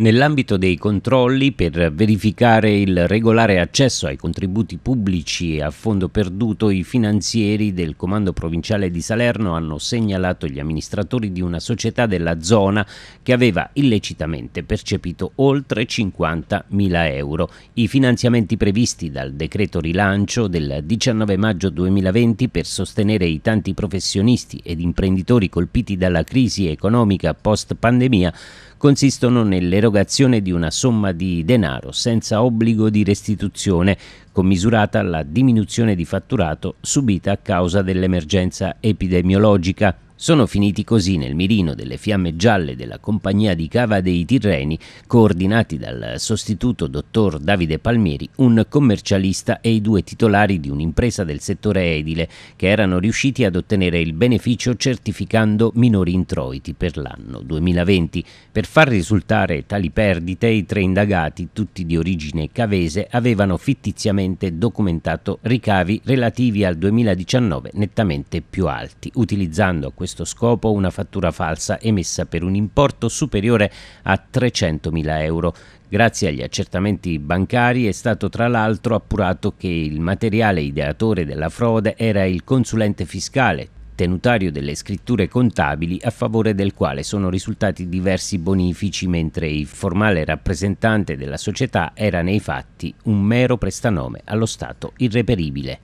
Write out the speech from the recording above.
Nell'ambito dei controlli per verificare il regolare accesso ai contributi pubblici a fondo perduto, i finanzieri del Comando Provinciale di Salerno hanno segnalato gli amministratori di una società della zona che aveva illecitamente percepito oltre 50.000 euro. I finanziamenti previsti dal decreto rilancio del 19 maggio 2020 per sostenere i tanti professionisti ed imprenditori colpiti dalla crisi economica post-pandemia consistono nell'erogazione di una somma di denaro senza obbligo di restituzione, commisurata alla diminuzione di fatturato subita a causa dell'emergenza epidemiologica sono finiti così nel mirino delle fiamme gialle della compagnia di cava dei Tirreni, coordinati dal sostituto dottor Davide Palmieri, un commercialista e i due titolari di un'impresa del settore edile che erano riusciti ad ottenere il beneficio certificando minori introiti per l'anno 2020. Per far risultare tali perdite, i tre indagati, tutti di origine cavese, avevano fittiziamente documentato ricavi relativi al 2019 nettamente più alti, utilizzando a questo questo scopo una fattura falsa emessa per un importo superiore a 300.000 euro. Grazie agli accertamenti bancari è stato tra l'altro appurato che il materiale ideatore della frode era il consulente fiscale, tenutario delle scritture contabili a favore del quale sono risultati diversi bonifici mentre il formale rappresentante della società era nei fatti un mero prestanome allo Stato irreperibile.